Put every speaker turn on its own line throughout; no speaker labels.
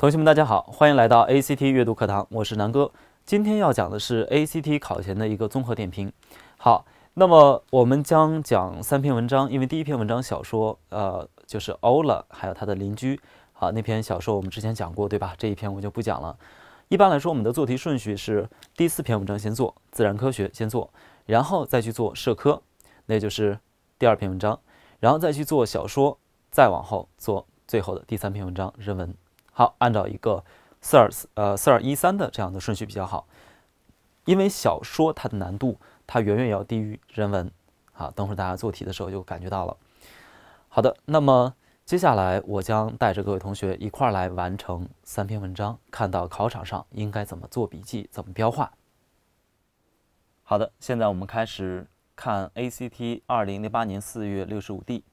同学们，大家好，欢迎来到 ACT 阅读课堂，我是南哥。今天要讲的是 ACT 考前的一个综合点评。好，那么我们将讲三篇文章，因为第一篇文章小说，呃，就是 Ola 还有他的邻居。好，那篇小说我们之前讲过，对吧？这一篇我就不讲了。一般来说，我们的做题顺序是第四篇文章先做自然科学，先做，然后再去做社科，那就是第二篇文章，然后再去做小说，再往后做最后的第三篇文章人文。好，按照一个四二四呃四二一三的这样的顺序比较好，因为小说它的难度它远远要低于人文。好，等会儿大家做题的时候就感觉到了。好的，那么接下来我将带着各位同学一块儿来完成三篇文章，看到考场上应该怎么做笔记，怎么标画。好的，现在我们开始看 ACT 二零零八年四月六十五 D。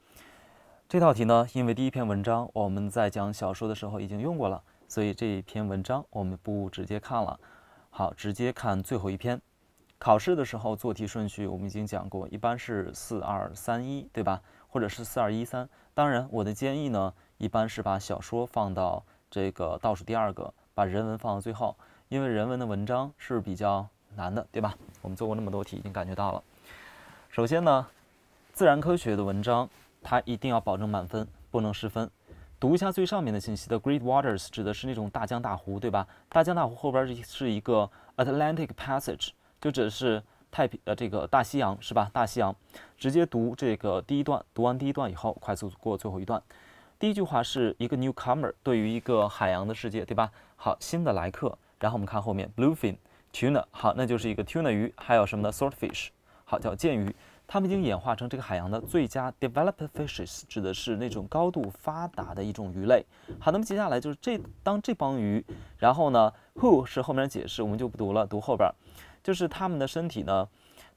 这道题呢，因为第一篇文章我们在讲小说的时候已经用过了，所以这一篇文章我们不直接看了。好，直接看最后一篇。考试的时候做题顺序我们已经讲过，一般是四二三一，对吧？或者是四二一三。当然，我的建议呢，一般是把小说放到这个倒数第二个，把人文放到最后，因为人文的文章是比较难的，对吧？我们做过那么多题，已经感觉到了。首先呢，自然科学的文章。它一定要保证满分，不能失分。读一下最上面的信息的 Great Waters 指的是那种大江大湖，对吧？大江大湖后边是是一个 Atlantic Passage，就指的是太平呃这个大西洋，是吧？大西洋。直接读这个第一段，读完第一段以后，快速过最后一段。第一句话是一个 newcomer 对于一个海洋的世界，对吧？好，新的来客。然后我们看后面 Bluefin Tuna，好，那就是一个 tuna 鱼，还有什么呢？Swordfish，好，叫剑鱼。它们已经演化成这个海洋的最佳 developed fishes，指的是那种高度发达的一种鱼类。好，那么接下来就是这当这帮鱼，然后呢，who 是后面的解释，我们就不读了，读后边儿，就是它们的身体呢，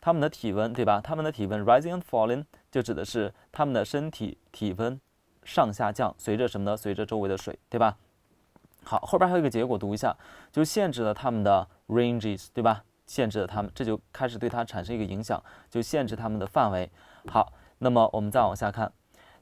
它们的体温对吧？它们的体温 rising and falling 就指的是它们的身体体温上下降，随着什么呢？随着周围的水对吧？好，后边还有一个结果，读一下，就限制了它们的 ranges 对吧？限制了他们，这就开始对它产生一个影响，就限制他们的范围。好，那么我们再往下看，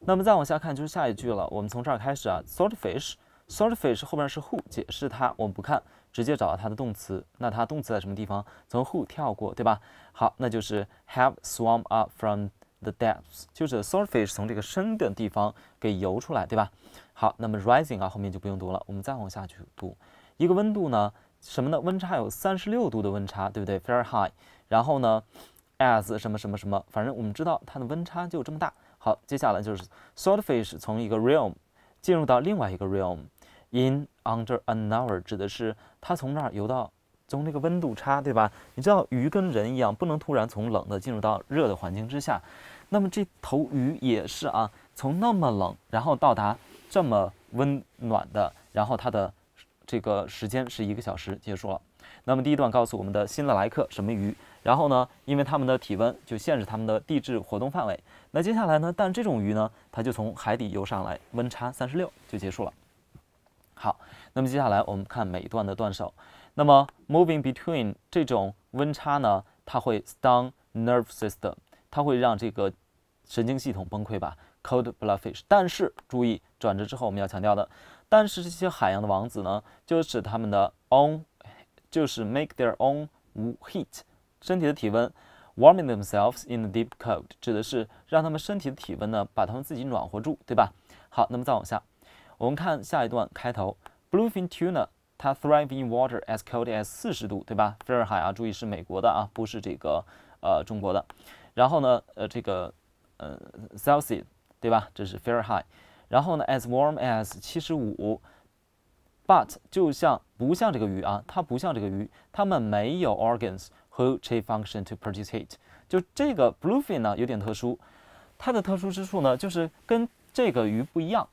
那么再往下看就是下一句了。我们从这儿开始啊，sort fish，sort fish 后边是 who 解释它，我们不看，直接找到它的动词。那它动词在什么地方？从 who 跳过，对吧？好，那就是 have swum up from the depths，就是 sort fish 从这个深的地方给游出来，对吧？好，那么 rising 啊后面就不用读了，我们再往下去读一个温度呢。什么呢？温差有三十六度的温差，对不对？Very high。然后呢，as 什么什么什么，反正我们知道它的温差就这么大。好，接下来就是 swordfish 从一个 realm 进入到另外一个 realm，in under an hour 指的是它从那儿游到，从这个温度差，对吧？你知道鱼跟人一样，不能突然从冷的进入到热的环境之下，那么这头鱼也是啊，从那么冷，然后到达这么温暖的，然后它的。这个时间是一个小时，结束了。那么第一段告诉我们的新的来客什么鱼？然后呢，因为他们的体温就限制他们的地质活动范围。那接下来呢？但这种鱼呢，它就从海底游上来，温差三十六就结束了。好，那么接下来我们看每段的段首。那么 moving between 这种温差呢，它会 stun nerve system，它会让这个神经系统崩溃吧？Cold b l o o d fish。但是注意转折之后我们要强调的。但是这些海洋的王子呢，就是他们的 own，就是 make their own heat，身体的体温，warming themselves in the deep cold，指的是让他们身体的体温呢，把他们自己暖和住，对吧？好，那么再往下，我们看下一段开头，bluefin tuna 它 t h r i v e in water as cold as 四十度，对吧？菲尔海啊，注意是美国的啊，不是这个呃中国的。然后呢，呃，这个呃 celsius，对吧？这是菲尔海。然后呢，as warm as 七十五，but 就像不像这个鱼啊，它不像这个鱼，它们没有 organs 和 h t a e function to produce heat。就这个 bluefin 呢有点特殊，它的特殊之处呢就是跟这个鱼不一样，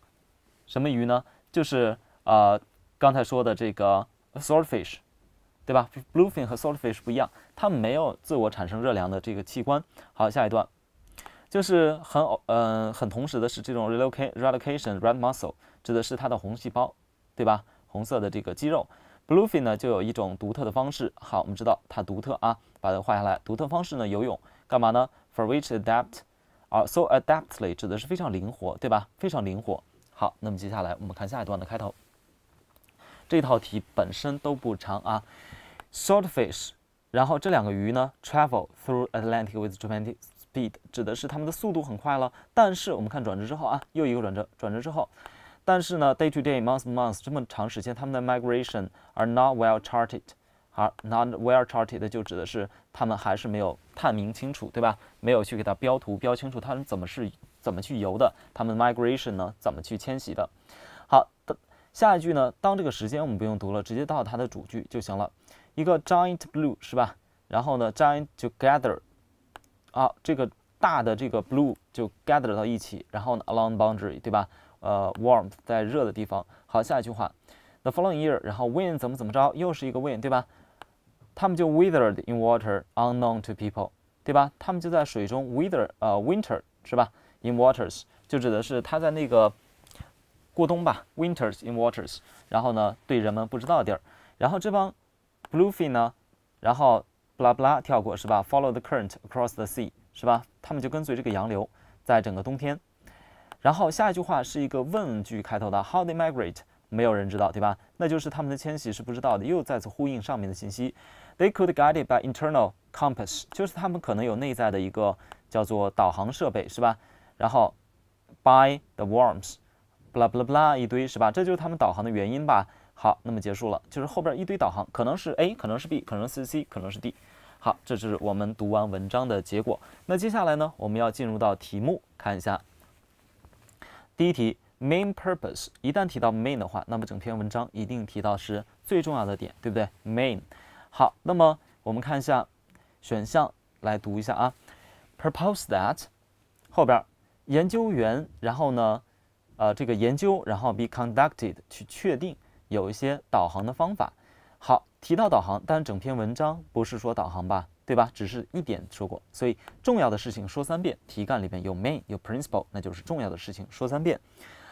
什么鱼呢？就是呃刚才说的这个 swordfish，对吧？bluefin 和 swordfish 不一样，它没有自我产生热量的这个器官。好，下一段。就是很呃很同时的是这种 relocation red muscle 指的是它的红细胞，对吧？红色的这个肌肉。Bluefin 呢就有一种独特的方式。好，我们知道它独特啊，把它画下来。独特方式呢，游泳，干嘛呢？For which adapt，啊 s o a d a p t l y 指的是非常灵活，对吧？非常灵活。好，那么接下来我们看下一段的开头。这套题本身都不长啊。Short fish，然后这两个鱼呢 travel through Atlantic with tremendous。指的是他们的速度很快了，但是我们看转折之后啊，又一个转折，转折之后，但是呢，day to day, month to month，这么长时间他们的 migration are not well charted，好，not well charted 就指的是他们还是没有探明清楚，对吧？没有去给它标图标清楚，他们怎么是怎么去游的？他们的 migration 呢，怎么去迁徙的？好，下一句呢，当这个时间我们不用读了，直接到它的主句就行了。一个 giant blue 是吧？然后呢 j i a n together。啊，这个大的这个 blue 就 gather 到一起，然后呢，along boundary，对吧？呃，warm 在热的地方。好，下一句话，the following year，然后 wind 怎么怎么着，又是一个 wind，对吧？他们就 withered in water, unknown to people，对吧？他们就在水中 wither，呃 w i n t e r 是吧？in waters 就指的是他在那个过冬吧，winters in waters。然后呢，对人们不知道的地儿。然后这帮 b l u e f i n 呢，然后。布拉布拉，跳过是吧？Follow the current across the sea 是吧？他们就跟随这个洋流，在整个冬天。然后下一句话是一个问句开头的，How they migrate？没有人知道，对吧？那就是他们的迁徙是不知道的，又再次呼应上面的信息。They could g u i d e it by internal compass，就是他们可能有内在的一个叫做导航设备，是吧？然后 by the worms，a 拉 b 拉 a 拉一堆是吧？这就是他们导航的原因吧。好，那么结束了，就是后边一堆导航，可能是 A，可能是 B，可能是 C，可能是 D。好，这是我们读完文章的结果。那接下来呢，我们要进入到题目，看一下。第一题，main purpose，一旦提到 main 的话，那么整篇文章一定提到是最重要的点，对不对？main。好，那么我们看一下选项，来读一下啊。purpose that 后边，研究员，然后呢，呃，这个研究，然后 be conducted 去确定。有一些导航的方法。好，提到导航，但整篇文章不是说导航吧，对吧？只是一点说过，所以重要的事情说三遍。题干里面有 main，有 principle，那就是重要的事情说三遍。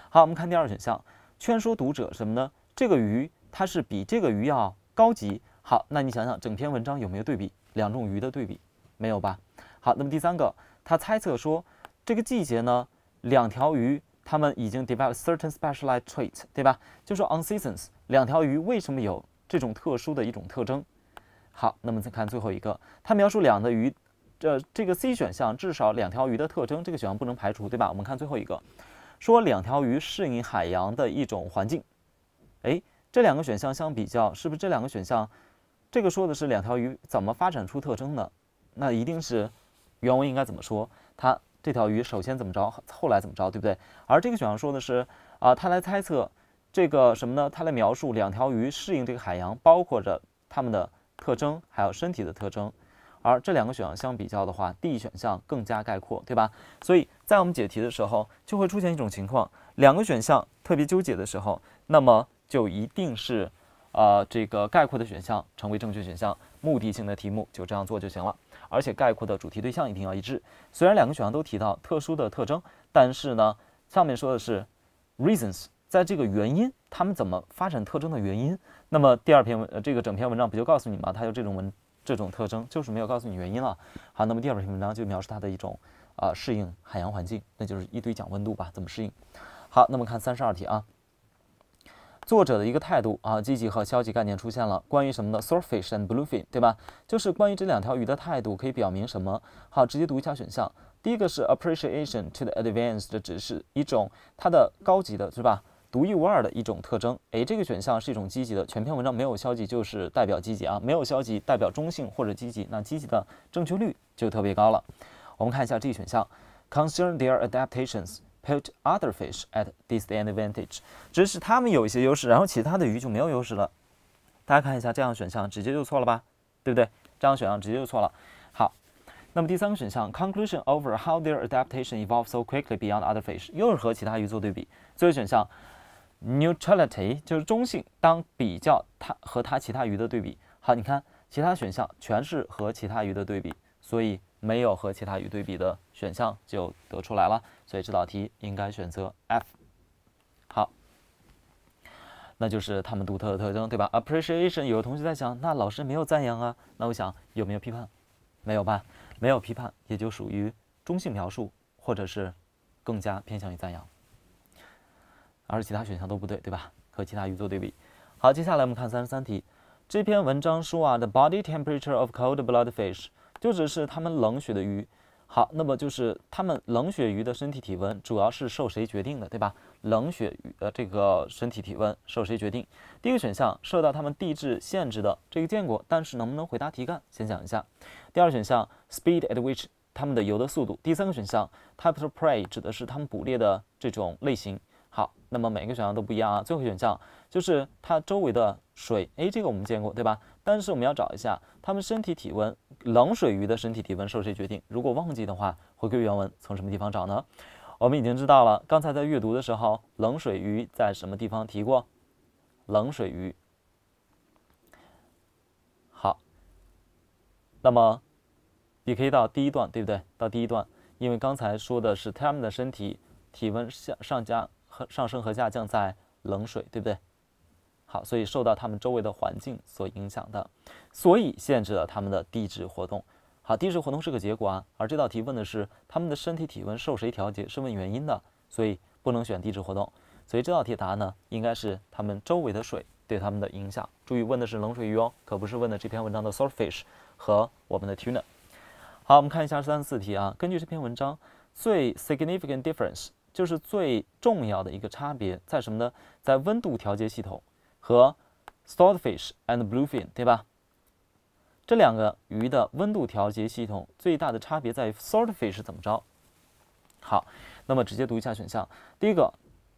好，我们看第二选项，劝说读者什么呢？这个鱼它是比这个鱼要高级。好，那你想想整篇文章有没有对比两种鱼的对比？没有吧？好，那么第三个，他猜测说这个季节呢，两条鱼。他们已经 develop certain specialized trait，对吧？就说 on seasons，两条鱼为什么有这种特殊的一种特征？好，那么再看最后一个，它描述两的鱼，这这个 C 选项至少两条鱼的特征，这个选项不能排除，对吧？我们看最后一个，说两条鱼适应海洋的一种环境。哎，这两个选项相比较，是不是这两个选项？这个说的是两条鱼怎么发展出特征呢？那一定是原文应该怎么说？它？这条鱼首先怎么着，后来怎么着，对不对？而这个选项说的是啊，他来猜测这个什么呢？他来描述两条鱼适应这个海洋，包括着它们的特征，还有身体的特征。而这两个选项相比较的话，D 选项更加概括，对吧？所以在我们解题的时候，就会出现一种情况，两个选项特别纠结的时候，那么就一定是啊，这个概括的选项成为正确选项。目的性的题目就这样做就行了。而且概括的主题对象一定要一致。虽然两个选项都提到特殊的特征，但是呢，上面说的是 reasons，在这个原因，他们怎么发展特征的原因。那么第二篇文，呃，这个整篇文章不就告诉你吗？它有这种文这种特征，就是没有告诉你原因了。好，那么第二篇文章就描述它的一种啊适应海洋环境，那就是一堆讲温度吧，怎么适应？好，那么看三十二题啊。作者的一个态度啊，积极和消极概念出现了。关于什么的？Surface and bluefin，对吧？就是关于这两条鱼的态度，可以表明什么？好，直接读一下选项。第一个是 appreciation to the advanced，的指示，一种它的高级的，是吧？独一无二的一种特征。诶，这个选项是一种积极的，全篇文章没有消极，就是代表积极啊，没有消极代表中性或者积极，那积极的正确率就特别高了。我们看一下这一选项，Concern their adaptations。Put other fish at disadvantage，只是它们有一些优势，然后其他的鱼就没有优势了。大家看一下，这样选项直接就错了吧，对不对？这样选项直接就错了。好，那么第三个选项，Conclusion over how their adaptation evolves so quickly beyond other fish，又是和其他鱼做对比。最后选项，Neutrality 就是中性，当比较它和它其他鱼的对比。好，你看其他选项全是和其他鱼的对比，所以没有和其他鱼对比的选项就得出来了。所以这道题应该选择 F，好，那就是它们独特的特征，对吧？Appreciation，有的同学在想，那老师没有赞扬啊，那我想有没有批判？没有吧？没有批判，也就属于中性描述，或者是更加偏向于赞扬，而其他选项都不对，对吧？和其他鱼做对比。好，接下来我们看三十三题，这篇文章说啊，the body temperature of cold-blooded fish 就只是它们冷血的鱼。好，那么就是它们冷血鱼的身体体温主要是受谁决定的，对吧？冷血鱼呃，这个身体体温受谁决定？第一个选项受到它们地质限制的，这个见过，但是能不能回答题干？先讲一下。第二选项 speed at which 它们的游的速度。第三个选项 type of prey 指的是它们捕猎的这种类型。好，那么每个选项都不一样啊。最后选项就是它周围的水，哎，这个我们见过，对吧？但是我们要找一下他们身体体温，冷水鱼的身体体温受谁决定？如果忘记的话，回归原文，从什么地方找呢？我们已经知道了，刚才在阅读的时候，冷水鱼在什么地方提过？冷水鱼。好，那么你可以到第一段，对不对？到第一段，因为刚才说的是他们的身体体温下上加和上升和下降在冷水，对不对？好，所以受到他们周围的环境所影响的，所以限制了他们的地质活动。好，地质活动是个结果啊，而这道题问的是他们的身体体温受谁调节，是问原因的，所以不能选地质活动。所以这道题答呢，应该是他们周围的水对他们的影响。注意问的是冷水鱼哦，可不是问的这篇文章的 surfish 和我们的 tuna。好，我们看一下三十四题啊，根据这篇文章，最 significant difference 就是最重要的一个差别在什么呢？在温度调节系统。和 swordfish and bluefin，对吧？这两个鱼的温度调节系统最大的差别在 swordfish 怎么着？好，那么直接读一下选项。第一个，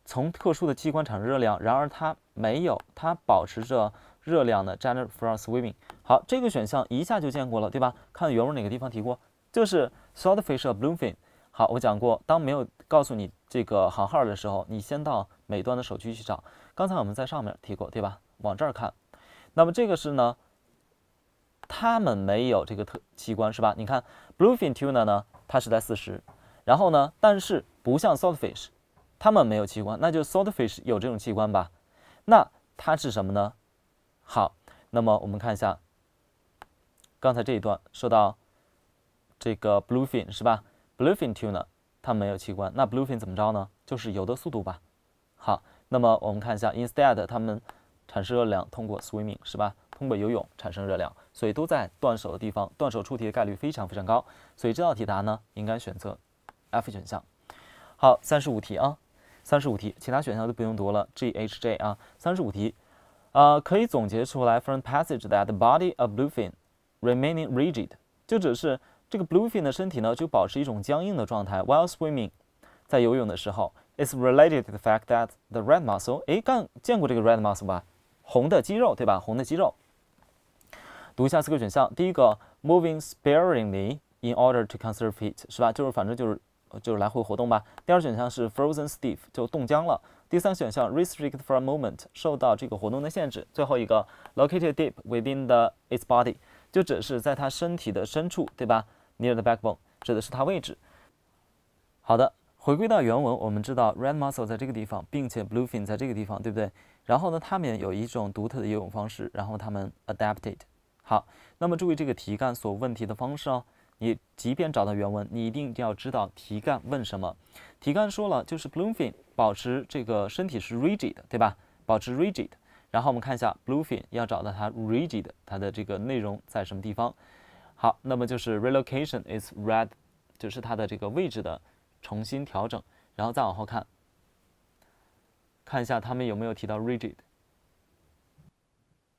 从特殊的器官产生热量，然而它没有它保持着热量的 g e n e r a t from swimming。好，这个选项一下就见过了，对吧？看原文哪个地方提过？就是 swordfish and bluefin。好，我讲过，当没有告诉你这个行号的时候，你先到每段的首句去找。刚才我们在上面提过，对吧？往这儿看，那么这个是呢？它们没有这个特器官，是吧？你看 bluefin tuna 呢，它是在四十，然后呢，但是不像 s a l t f i s h 它们没有器官，那就 s a l t f i s h 有这种器官吧？那它是什么呢？好，那么我们看一下刚才这一段说到这个 bluefin，是吧？bluefin tuna 它没有器官，那 bluefin 怎么着呢？就是游的速度吧？好。那么我们看一下，instead，他们产生热量通过 swimming 是吧？通过游泳产生热量，所以都在断手的地方，断手出题的概率非常非常高，所以这道题答案呢应该选择 F 选项。好，三十五题啊，三十五题，其他选项都不用读了，G H J 啊。三十五题，呃，可以总结出来 from passage that the body of bluefin remaining rigid 就只是这个 bluefin 的身体呢就保持一种僵硬的状态 while swimming 在游泳的时候。It's related to the fact that the red muscle，哎，刚见过这个 red muscle 吧？红的肌肉对吧？红的肌肉。读一下四个选项，第一个，moving sparingly in order to conserve it，是吧？就是反正就是就是来回活动吧。第二选项是 frozen stiff，就冻僵了。第三选项 restrict for a moment，受到这个活动的限制。最后一个 located deep within the its body，就的是在它身体的深处对吧？near the backbone，指的是它位置。好的。回归到原文，我们知道 red muscle 在这个地方，并且 bluefin 在这个地方，对不对？然后呢，它们有一种独特的游泳方式。然后它们 adapted。好，那么注意这个题干所问题的方式哦。你即便找到原文，你一定要知道题干问什么。题干说了，就是 bluefin 保持这个身体是 rigid，对吧？保持 rigid。然后我们看一下 bluefin，要找到它 rigid 它的这个内容在什么地方。好，那么就是 relocation is red，就是它的这个位置的。重新调整，然后再往后看，看一下他们有没有提到 rigid。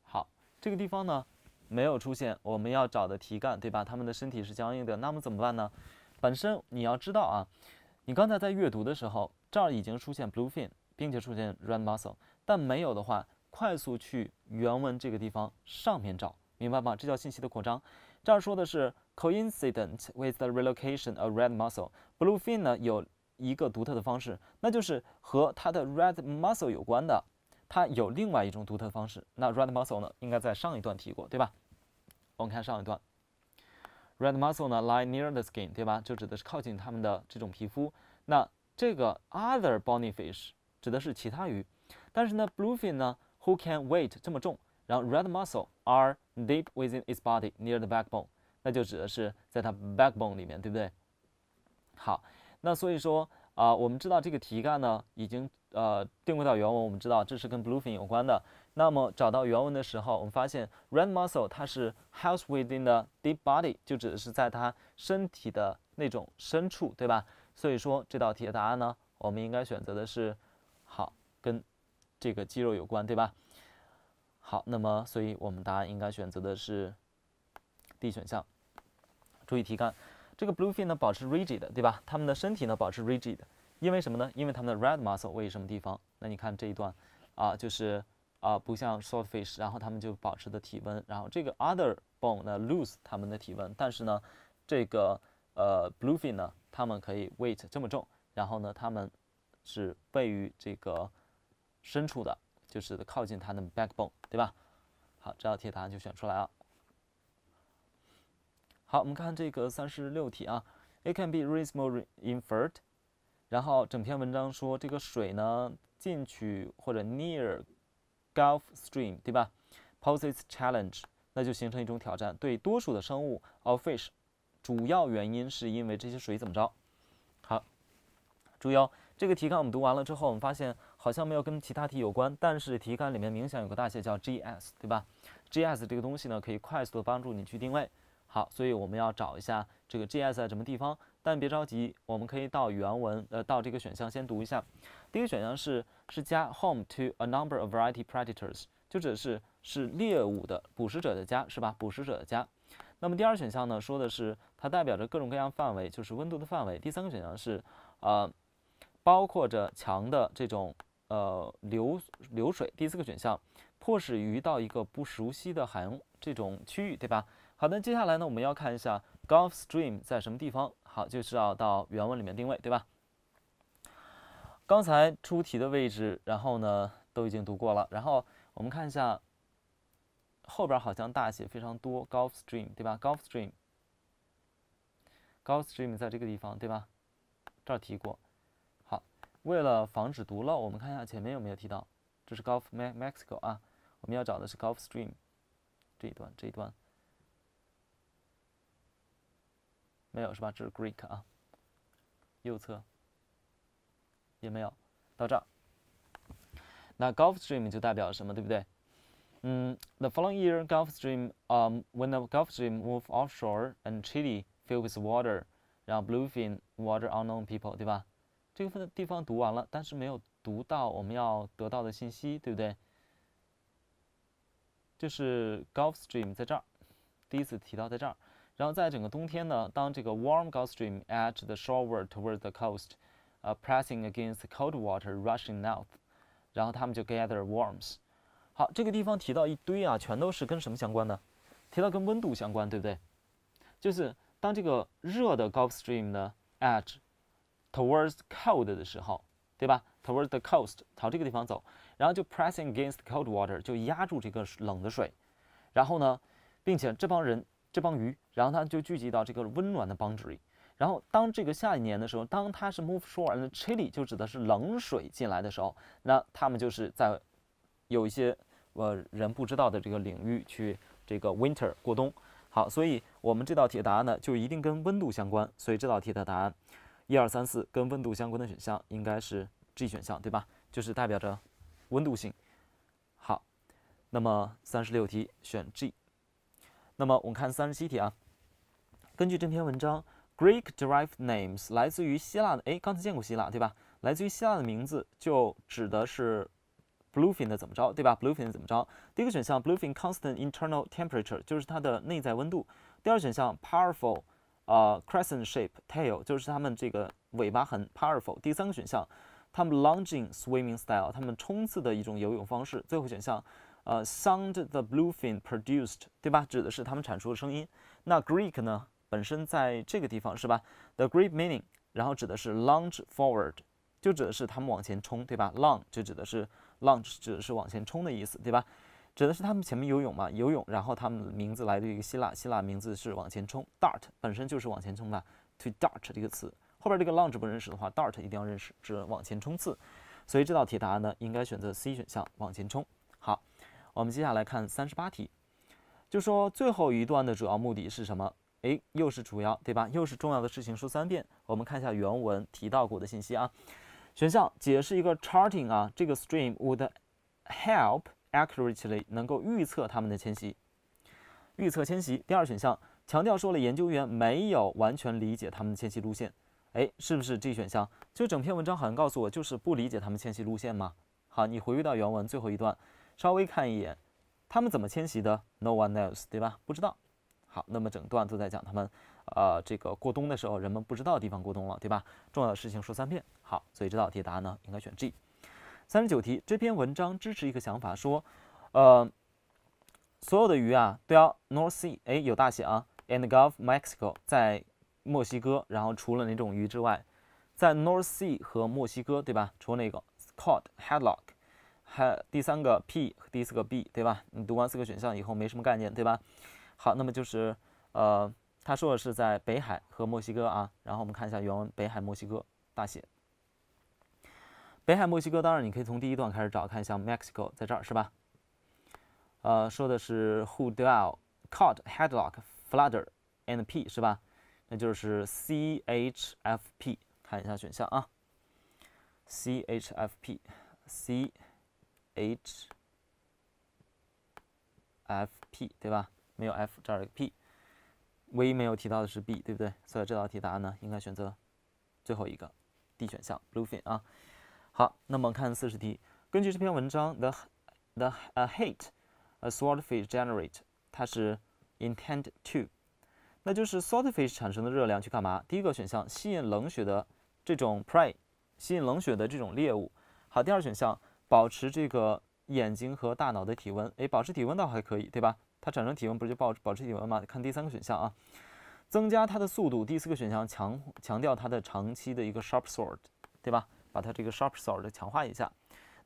好，这个地方呢没有出现我们要找的题干，对吧？他们的身体是僵硬的，那么怎么办呢？本身你要知道啊，你刚才在阅读的时候，这儿已经出现 bluefin，并且出现 red muscle，但没有的话，快速去原文这个地方上面找，明白吗？这叫信息的扩张。这儿说的是。coincident with the relocation of red muscle, bluefin 呢有一个独特的方式，那就是和它的 red muscle 有关的。它有另外一种独特的方式。那 red muscle 呢，应该在上一段提过，对吧？我们看上一段，red muscle 呢，lie near the skin，对吧？就指的是靠近它们的这种皮肤。那这个 other bony fish 指的是其他鱼，但是呢，bluefin 呢，who can weight 这么重，然后 red muscle are deep within its body near the backbone。那就指的是在它 backbone 里面，对不对？好，那所以说啊，我们知道这个题干呢，已经呃定位到原文。我们知道这是跟 bluefin 有关的。那么找到原文的时候，我们发现 red muscle 它是 h o u s e within the deep body，就指的是在它身体的那种深处，对吧？所以说这道题的答案呢，我们应该选择的是好跟这个肌肉有关，对吧？好，那么所以我们答案应该选择的是 D 选项。注意题干，这个 bluefin 呢保持 rigid，对吧？它们的身体呢保持 rigid，因为什么呢？因为它们的 red muscle 位于什么地方？那你看这一段，啊，就是啊，不像 swordfish，然后它们就保持的体温，然后这个 other bone 呢 lose 它们的体温，但是呢，这个呃 bluefin 呢，它们可以 weight 这么重，然后呢，它们是位于这个深处的，就是靠近它的 backbone，对吧？好，这道题答案就选出来了。好，我们看这个三十六题啊，It can be reasonably inferred。然后整篇文章说这个水呢进去或者 near Gulf Stream，对吧？Poses challenge，那就形成一种挑战对多数的生物 o r fish。主要原因是因为这些水怎么着？好，注意哦，这个题干我们读完了之后，我们发现好像没有跟其他题有关，但是题干里面明显有个大写叫 GS，对吧？GS 这个东西呢，可以快速的帮助你去定位。好，所以我们要找一下这个 G S 在什么地方，但别着急，我们可以到原文，呃，到这个选项先读一下。第一个选项是是家 home to a number of variety predators，就指的是是猎物的捕食者的家，是吧？捕食者的家。那么第二选项呢，说的是它代表着各种各样范围，就是温度的范围。第三个选项是呃，包括着强的这种呃流流水。第四个选项迫使鱼到一个不熟悉的海洋这种区域，对吧？好的，接下来呢，我们要看一下 Gulf Stream 在什么地方。好，就是要到原文里面定位，对吧？刚才出题的位置，然后呢都已经读过了。然后我们看一下后边好像大写非常多，Gulf Stream，对吧？Gulf Stream，Gulf Stream 在这个地方，对吧？这儿提过。好，为了防止读漏，我们看一下前面有没有提到。这是 Gulf Mex Mexico 啊，我们要找的是 Gulf Stream 这一段，这一段。没有是吧？这是 Greek 啊，右侧也没有到这儿。那 Gulf Stream 就代表什么，对不对？嗯，The following year, Gulf Stream, um, when the Gulf Stream moved offshore and chilly filled with water, 然后 b l u e f i n water unknown people，对吧？这个地方读完了，但是没有读到我们要得到的信息，对不对？就是 Gulf Stream 在这儿，第一次提到在这儿。然后在整个冬天呢，当这个 warm Gulf Stream edge the shoreward toward s the coast，呃，pressing against cold water rushing north，然后他们就 gather warmth。好，这个地方提到一堆啊，全都是跟什么相关呢？提到跟温度相关，对不对？就是当这个热的 Gulf Stream 呢 edge towards cold 的时候，对吧？toward s the coast，朝这个地方走，然后就 pressing against cold water，就压住这个冷的水，然后呢，并且这帮人。这帮鱼，然后它就聚集到这个温暖的帮 r 里。然后当这个下一年的时候，当它是 move h o r w a r d chilly，就指的是冷水进来的时候，那它们就是在有一些呃人不知道的这个领域去这个 winter 过冬。好，所以我们这道题的答案呢，就一定跟温度相关。所以这道题的答案，一二三四跟温度相关的选项应该是 G 选项，对吧？就是代表着温度性。好，那么三十六题选 G。那么我们看三十七题啊，根据这篇文章，Greek-derived names 来自于希腊的，哎，刚才见过希腊对吧？来自于希腊的名字就指的是，bluefin 的怎么着，对吧？bluefin 怎么着？第一个选项，bluefin constant internal temperature 就是它的内在温度；第二选项，powerful 啊 c r e s c e n t s h a p e tail 就是它们这个尾巴很 powerful；第三个选项，它们 lunging swimming style 它们冲刺的一种游泳方式；最后选项。呃，sound the bluefin produced，对吧？指的是他们产出的声音。那 Greek 呢，本身在这个地方是吧？The Greek meaning，然后指的是 lunge forward，就指的是他们往前冲，对吧 l u n g 就指的是 lunge，指的是往前冲的意思，对吧？指的是他们前面游泳嘛，游泳。然后他们的名字来自于希腊，希腊名字是往前冲。dart 本身就是往前冲嘛，to dart 这个词，后边这个 lunge 不认识的话，dart 一定要认识，指往前冲刺。所以这道题答案呢，应该选择 C 选项，往前冲。我们接下来看三十八题，就说最后一段的主要目的是什么？哎，又是主要对吧？又是重要的事情说三遍。我们看一下原文提到过的信息啊。选项解释一个 charting 啊，这个 stream would help accurately 能够预测他们的迁徙，预测迁徙。第二选项强调说了，研究员没有完全理解他们的迁徙路线。哎，是不是这选项就整篇文章好像告诉我就是不理解他们迁徙路线吗？好，你回归到原文最后一段。稍微看一眼，他们怎么迁徙的？No one knows，对吧？不知道。好，那么整段都在讲他们，呃，这个过冬的时候，人们不知道地方过冬了，对吧？重要的事情说三遍。好，所以这道题答案呢，应该选 G。三十九题，这篇文章支持一个想法，说，呃，所有的鱼啊都要 North Sea，哎，有大写啊，and Gulf Mexico，在墨西哥，然后除了哪种鱼之外，在 North Sea 和墨西哥，对吧？除了那个 cod headlock。还第三个 P 和第四个 B，对吧？你读完四个选项以后没什么概念，对吧？好，那么就是呃，他说的是在北海和墨西哥啊。然后我们看一下原文：北海墨西哥大写。北海墨西哥，当然你可以从第一段开始找，看一下 Mexico 在这儿是吧？呃，说的是 h u d e l c a u g h t h e a d l o c k f l o o t e r a n d P 是吧？那就是 C H F P，看一下选项啊，C H F P C。hfp 对吧？没有 f，这儿有个 p，唯一没有提到的是 b，对不对？所以这道题答案呢应该选择最后一个 d 选项 bluefin 啊。好，那么看四十题，根据这篇文章 the the uh h a t e a swordfish generate，它是 intend to，那就是 swordfish 产生的热量去干嘛？第一个选项吸引冷血的这种 prey，吸引冷血的这种猎物。好，第二选项。保持这个眼睛和大脑的体温，哎，保持体温倒还可以，对吧？它产生体温不是就保保持体温吗？看第三个选项啊，增加它的速度。第四个选项强强调它的长期的一个 sharp sword，对吧？把它这个 sharp sword 强化一下。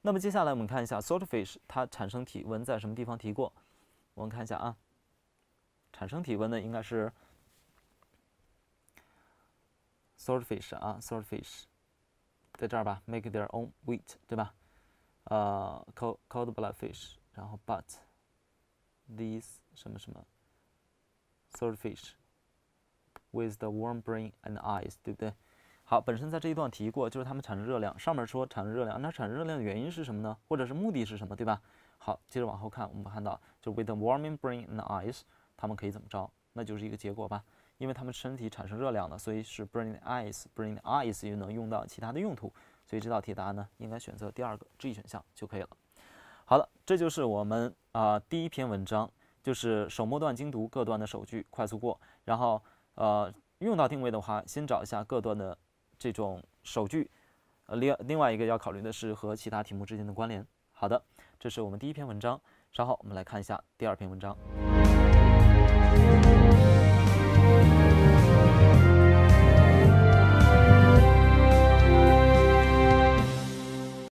那么接下来我们看一下 swordfish，它产生体温在什么地方提过？我们看一下啊，产生体温的应该是 swordfish 啊，swordfish，在这儿吧，make their own heat，对吧？呃，cold cold b l o o d fish，然后 but these 什么什么 s o l d fish with the warm brain and eyes，对不对？好，本身在这一段提过，就是它们产生热量。上面说产生热量，那产生热量的原因是什么呢？或者是目的是什么，对吧？好，接着往后看，我们看到就 with the warming brain and eyes，它们可以怎么着？那就是一个结果吧，因为它们身体产生热量了，所以是 brain eyes brain eyes 又能用到其他的用途。所以这道题答案呢，应该选择第二个 G 选项就可以了。好了，这就是我们啊第一篇文章，就是首末段精读，各段的首句快速过，然后呃用到定位的话，先找一下各段的这种首句。另另外一个要考虑的是和其他题目之间的关联。好的，这是我们第一篇文章。稍后我们来看一下第二篇文章。